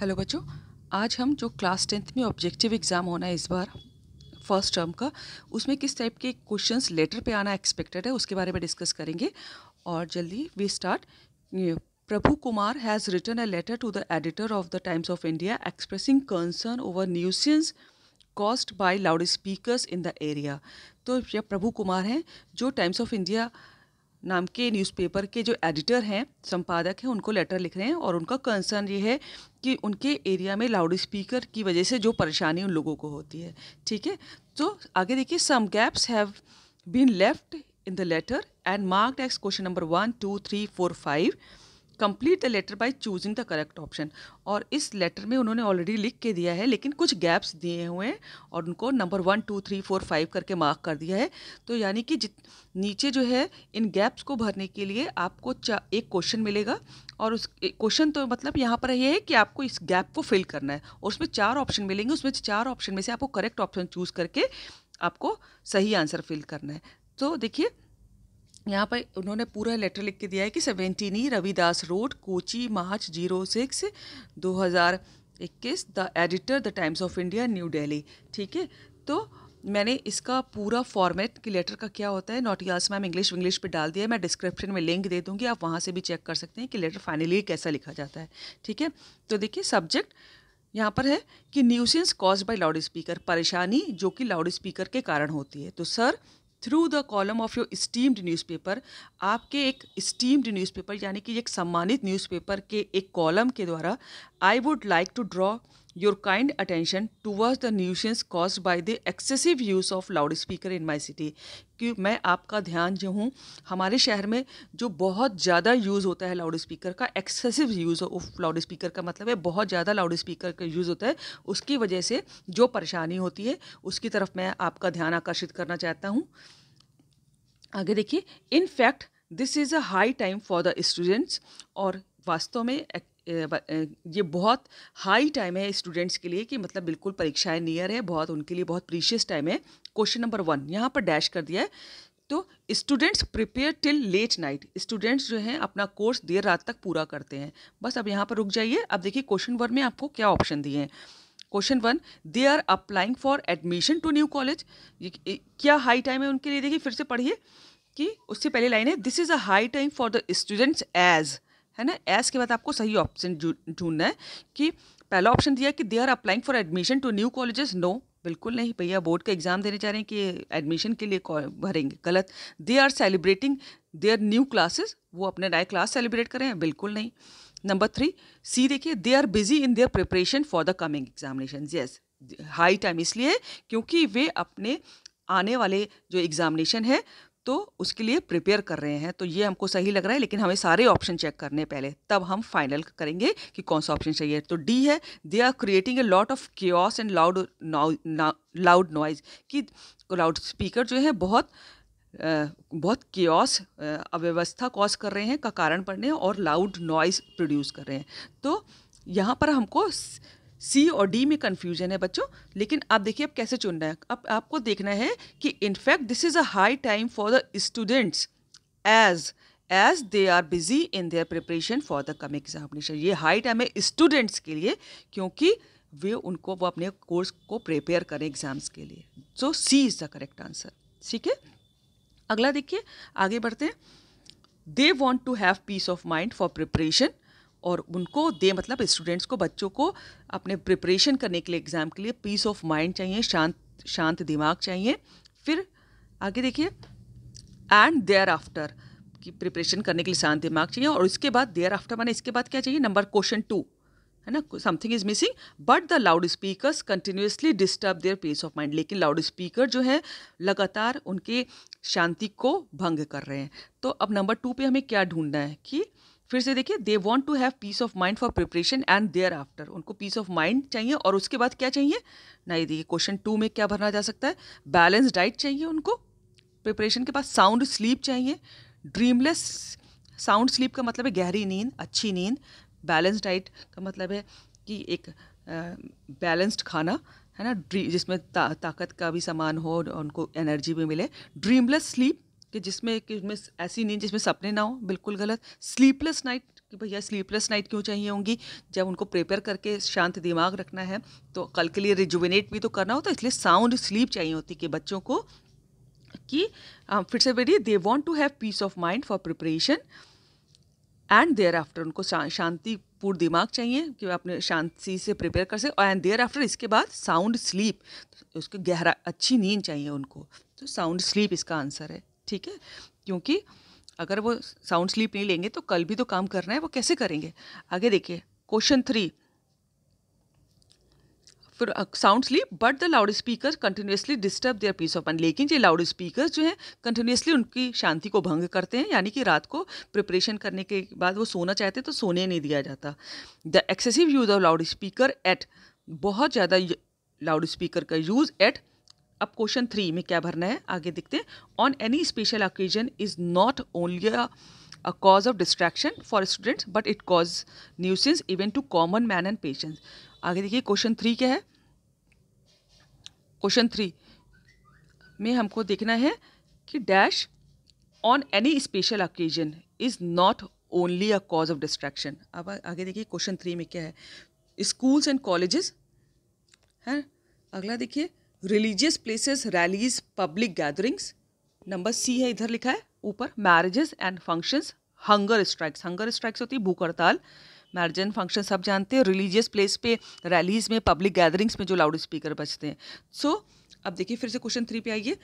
hello बच्चों आज हम जो क्लास टेंथ में ऑब्जेक्टिव एग्ज़ाम होना है इस बार फर्स्ट टर्म का उसमें किस टाइप के क्वेश्चंस लेटर पे आना एक्सपेक्टेड है उसके बारे में डिस्कस करेंगे और जल्दी we start Prabhu Kumar has written a letter to the editor of the Times of India expressing concern over nuisance caused by loud speaker in the area तो यह प्रभु कुमार हैं जो टाइम्स ऑफ इंडिया नाम के न्यूज़पेपर के जो एडिटर हैं संपादक हैं उनको लेटर लिख रहे हैं और उनका कंसर्न ये है कि उनके एरिया में लाउड स्पीकर की वजह से जो परेशानी उन लोगों को होती है ठीक है तो आगे देखिए some gaps have been left in the letter and marked X question number one two three four five complete the letter by choosing the correct option और इस लेटर में उन्होंने ऑलरेडी लिख के दिया है लेकिन कुछ गैप्स दिए हुए हैं और उनको number one two three four five करके मार्क कर दिया है तो यानी कि जित नीचे जो है इन गैप्स को भरने के लिए आपको एक क्वेश्चन मिलेगा और उस क्वेश्चन तो मतलब यहाँ पर यह है कि आपको इस गैप को फिल करना है और उसमें चार ऑप्शन मिलेंगे उसमें चार ऑप्शन में से आपको करेक्ट ऑप्शन चूज़ करके आपको सही आंसर फिल करना है तो देखिए यहाँ पर उन्होंने पूरा लेटर लिख के दिया है कि seventeen E Ravidas road Kochi March zero six दो हज़ार इक्कीस the editor the Times of India New Delhi ठीक है तो मैंने इसका पूरा फॉर्मेट कि लेटर का क्या होता है notice ma'am English English पे डाल दिया मैं डिस्क्रिप्शन में लिंक दे दूँगी आप वहाँ से भी चेक कर सकते हैं कि लेटर फाइनली कैसा लिखा जाता है ठीक है तो देखिए सब्जेक्ट यहाँ पर है कि nuisance cause by loud speaker परेशानी जो कि लाउड स्पीकर के कारण होती है तो sir through the column of your esteemed newspaper आपके एक स्टीम्ड न्यूज़पेपर यानी कि एक सम्मानित न्यूज़पेपर के एक कॉलम के द्वारा I would like to draw your kind attention towards the nuisance caused by the excessive use of loudspeaker in my city कि मैं आपका ध्यान जो हूँ हमारे शहर में जो बहुत ज़्यादा यूज़ होता है लाउड स्पीकर का excessive use of loud speaker का मतलब है बहुत ज़्यादा लाउड स्पीकर का यूज़ होता है उसकी वजह से जो परेशानी होती है उसकी तरफ मैं आपका ध्यान आकर्षित करना चाहता हूँ आगे देखिए in fact this is a high time for the students और वास्तव में ये बहुत हाई टाइम है स्टूडेंट्स के लिए कि मतलब बिल्कुल परीक्षाएं नियर है बहुत उनके लिए बहुत प्रीशियस टाइम है क्वेश्चन नंबर वन यहाँ पर डैश कर दिया है तो students prepare till late night students जो हैं अपना कोर्स देर रात तक पूरा करते हैं बस अब यहाँ पर रुक जाइए अब देखिए क्वेश्चन वन में आपको क्या ऑप्शन दिए हैं question one they are applying for admission to new college क्या हाई टाइम है उनके लिए देखिए फिर से पढ़िए कि उससे पहले लाइन है this is a high time for the students as है ना एस के बाद आपको सही ऑप्शन ढूंढना है कि पहला ऑप्शन दिया कि they are applying for admission to new colleges no बिल्कुल नहीं भैया बोर्ड का एग्जाम देने जा रहे हैं कि एडमिशन के लिए भरेंगे गलत they are celebrating they are new classes वो अपने नए क्लास सेलिब्रेट करें बिल्कुल नहीं नंबर थ्री सी देखिए they are busy in their preparation for the coming examination yes high time इसलिए क्योंकि वे अपने आने वाले जो एग्जामिनेशन है तो उसके लिए प्रिपेयर कर रहे हैं तो ये हमको सही लग रहा है लेकिन हमें सारे ऑप्शन चेक करने पहले तब हम फाइनल करेंगे कि कौन सा ऑप्शन चाहिए तो डी है they are creating a lot of chaos and loud loud noise कि लाउड स्पीकर जो है बहुत आ, बहुत क्योस अव्यवस्था कॉज कर रहे हैं का कारण पड़ रहे हैं और लाउड नॉइज़ प्रोड्यूस कर रहे हैं तो यहाँ पर हमको सी और डी में कन्फ्यूजन है बच्चों लेकिन आप देखिए अब कैसे चुनना है अब आपको देखना है कि in fact this is a high time for the students as as they are busy in their preparation for the come examination ये हाई टाइम है स्टूडेंट्स के लिए क्योंकि वे उनको वो अपने कोर्स को प्रिपेयर करें एग्जाम्स के लिए so C is the correct answer ठीक है अगला देखिए आगे बढ़ते हैं they want to have peace of mind for preparation और उनको दे मतलब स्टूडेंट्स को बच्चों को अपने प्रिपरेशन करने के लिए एग्ज़ाम के लिए पीस ऑफ माइंड चाहिए शांत शांत दिमाग चाहिए फिर आगे देखिए एंड देयर आफ्टर की प्रिपरेशन करने के लिए शांत दिमाग चाहिए और इसके बाद देयर आफ्टर माने इसके बाद क्या चाहिए नंबर क्वेश्चन टू है ना something is missing but the loud speakers continuously disturb their peace of mind लेकिन लाउड स्पीकर जो है लगातार उनके शांति को भंग कर रहे हैं तो अब नंबर टू पे हमें क्या ढूंढना है कि फिर से देखिए they want to have peace of mind for preparation and thereafter उनको पीस ऑफ माइंड चाहिए और उसके बाद क्या चाहिए नहीं देखिए क्वेश्चन टू में क्या भरना जा सकता है बैलेंस डाइट चाहिए उनको प्रिपरेशन के पास साउंड स्लीप चाहिए ड्रीमलेस साउंड स्लीप का मतलब है गहरी नींद अच्छी नींद बैलेंस डाइट का मतलब है कि एक बैलेंस्ड खाना है ना जिसमें ता, ताकत का भी सामान हो और उनको एनर्जी भी मिले ड्रीमलेस स्लीप कि जिसमें कि उसमें ऐसी नींद जिसमें सपने ना हो बिल्कुल गलत स्लीपलेस नाइट कि भैया स्लीपलेस नाइट क्यों चाहिए होंगी जब उनको प्रिपेयर करके शांत दिमाग रखना है तो कल के लिए रिजुविनेट भी तो करना होता है इसलिए साउंड स्लीप चाहिए होती कि बच्चों को कि फिर से very they want to have peace of mind for preparation and thereafter उनको शांति पूर्ण दिमाग चाहिए कि वह अपने शांति से प्रिपेयर कर सके एंड देयर आफ्टर इसके बाद साउंड स्लीप तो उसकी गहरा अच्छी नींद चाहिए उनको तो साउंड स्लीप इसका आंसर है ठीक है क्योंकि अगर वो साउंड स्लीप नहीं लेंगे तो कल भी तो काम करना है वो कैसे करेंगे आगे देखिए क्वेश्चन थ्री फिर sound sleep but the loud speaker continuously disturb their peace of mind लेकिन ये लाउड स्पीकर जो हैं कंटिन्यूसली उनकी शांति को भंग करते हैं यानी कि रात को प्रिपरेशन करने के बाद वो सोना चाहते तो सोने नहीं दिया जाता the excessive use of loud speaker at बहुत ज़्यादा लाउड स्पीकर का यूज़ एट अब क्वेश्चन थ्री में क्या भरना है आगे देखते हैं on any special occasion is not only a cause of distraction for students but it cause nuisance even to common man and patients आगे देखिए क्वेश्चन थ्री क्या है क्वेश्चन थ्री में हमको देखना है कि dash on any special occasion is not only a cause of distraction अब आगे देखिए क्वेश्चन थ्री में क्या है स्कूल्स एंड कॉलेजेस है अगला देखिए religious places rallies public gatherings number C है इधर लिखा है ऊपर marriages and functions hunger strikes hunger strikes होती है भूख हड़ताल मैरिज एंड फंक्शन सब जानते हैं रिलीजियस प्लेस पे रैलीज में पब्लिक गैदरिंग्स में जो लाउड स्पीकर बजते हैं सो so, अब देखिए फिर से क्वेश्चन थ्री पे आइए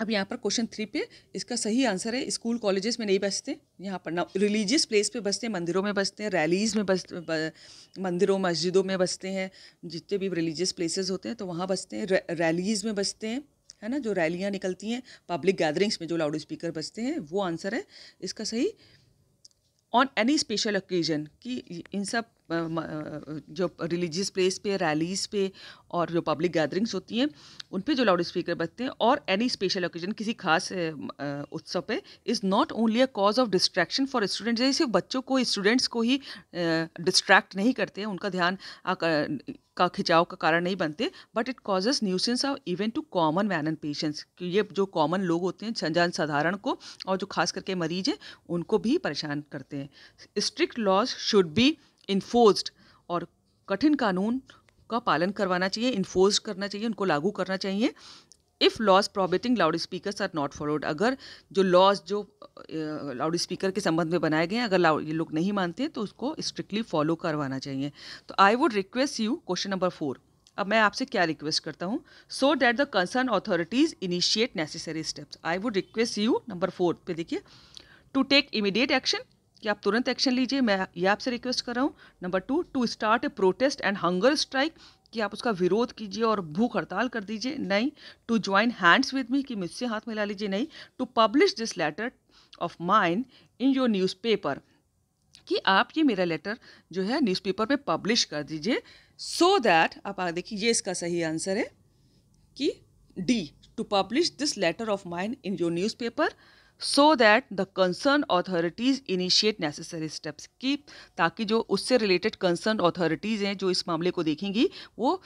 अब यहाँ पर क्वेश्चन थ्री पे इसका सही आंसर है स्कूल कॉलेजेस में नहीं बसते यहाँ पर ना रिलीजियस प्लेस पे बसते हैं मंदिरों में बसते हैं रैलीज़ में बस ब, मंदिरों मस्जिदों में बसते हैं जितने भी रिलीजियस प्लेसेस होते हैं तो वहाँ बसते हैं रैलीज़ में बसते हैं है ना जो रैलियाँ निकलती हैं पब्लिक गैदरिंग्स में जो लाउड स्पीकर बजते हैं वो आंसर है इसका सही ऑन एनी स्पेशल ओकेजन कि इन सब जो रिलीजियस प्लेस पे रैलीज़ पे और जो पब्लिक गैदरिंग्स होती हैं उन पे जो लाउड स्पीकर बजते हैं और एनी स्पेशल ओकेजन किसी खास उत्सव पे is not only a cause of distraction for students जैसे बच्चों को स्टूडेंट्स को ही डिस्ट्रैक्ट नहीं करते हैं उनका ध्यान का खिंचाव का कारण नहीं बनते but it causes nuisance of even to common man and patients कि ये जो कॉमन लोग होते हैं जन साधारण को और जो खास करके मरीज हैं उनको भी परेशान करते हैं strict laws should be enforced और कठिन कानून का पालन करवाना चाहिए इन्फोर्स करना चाहिए उनको लागू करना चाहिए if laws prohibiting loud speakers are not followed अगर जो लॉज जो लाउड स्पीकर के संबंध में बनाए गए हैं अगर ये लोग नहीं मानते तो उसको स्ट्रिक्टली फॉलो करवाना चाहिए तो I would request you question number four अब मैं आपसे क्या रिक्वेस्ट करता हूँ so that the concern authorities initiate necessary steps I would request you number four पे देखिए टू टेक इमीडिएट एक्शन कि आप तुरंत एक्शन लीजिए मैं ये आपसे रिक्वेस्ट कर रहा हूँ number two to start a protest and hunger strike कि आप उसका विरोध कीजिए और भूख हड़ताल कर दीजिए नहीं to join hands with me कि मुझसे हाथ मिला लीजिए नहीं to publish this letter of mine in your newspaper कि आप ये मेरा लेटर जो है न्यूज़पेपर पे पब्लिश कर दीजिए सो दैट आप आगे देखिए ये इसका सही आंसर है कि D to publish this letter of mine in your newspaper paper so that the concern authorities initiate necessary steps की ताकि जो उससे रिलेटेड कंसर्न अथॉरिटीज़ हैं जो इस मामले को देखेंगी वो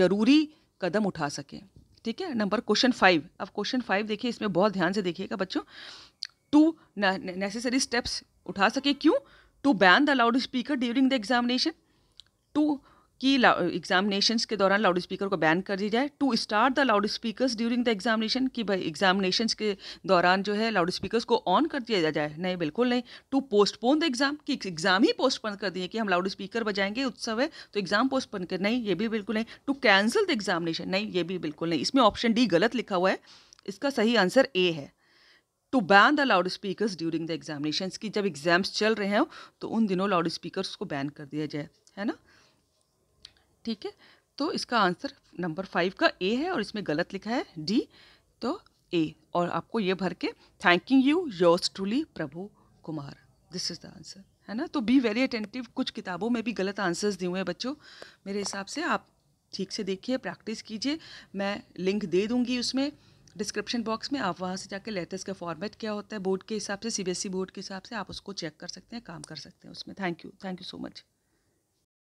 ज़रूरी कदम उठा सकें ठीक है नंबर क्वेश्चन फाइव अब क्वेश्चन फाइव देखिए इसमें बहुत ध्यान से देखिएगा बच्चों टू नेसेसरी स्टेप्स उठा सके क्यों to ban the loud speaker during the examination to कि एग्जामिनेशन के दौरान लाउड स्पीकर को बैन कर दी जाए to start the loud speaker during the examination कि भाई एग्जामिनेशन के दौरान जो है लाउड स्पीकर को ऑन कर दिया जाए नहीं बिल्कुल नहीं टू पोस्टपोन द एग्जाम कि एग्जाम ही पोस्टपोन कर दिए कि हम लाउड स्पीकर बजाएंगे उत्सव है तो एग्जाम पोस्टपोन कर नहीं ये भी बिल्कुल नहीं टू कैंसिल द एग्जामिनेशन नहीं ये भी बिल्कुल नहीं इसमें ऑप्शन डी गलत लिखा हुआ है इसका सही आंसर ए है to ban the loud speaker during the examination की जब एग्जाम्स चल रहे हैं तो उन दिनों लाउड स्पीकर को बैन कर दिया जाए है ना ठीक है तो इसका आंसर नंबर फाइव का ए है और इसमें गलत लिखा है डी तो ए और आपको ये भर के thanking you yours truly Prabhu Kumar this is the answer है ना तो बी वेरी अटेंटिव कुछ किताबों में भी गलत आंसर्स दिए हुए हैं बच्चों मेरे हिसाब से आप ठीक से देखिए प्रैक्टिस कीजिए मैं लिंक दे दूँगी उसमें डिस्क्रिप्शन बॉक्स में आप वहाँ से जाके लेटेस्ट का फॉर्मेट क्या होता है बोर्ड के हिसाब से सी बोर्ड e के हिसाब से आप उसको चेक कर सकते हैं काम कर सकते हैं उसमें thank you thank you so much